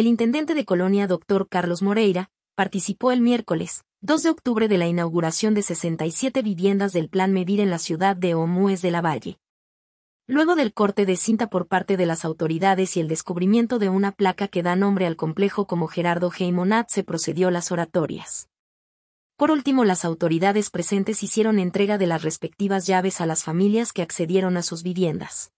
el intendente de Colonia, doctor Carlos Moreira, participó el miércoles, 2 de octubre de la inauguración de 67 viviendas del Plan Medir en la ciudad de Omúes de la Valle. Luego del corte de cinta por parte de las autoridades y el descubrimiento de una placa que da nombre al complejo como Gerardo Geimonat se procedió a las oratorias. Por último, las autoridades presentes hicieron entrega de las respectivas llaves a las familias que accedieron a sus viviendas.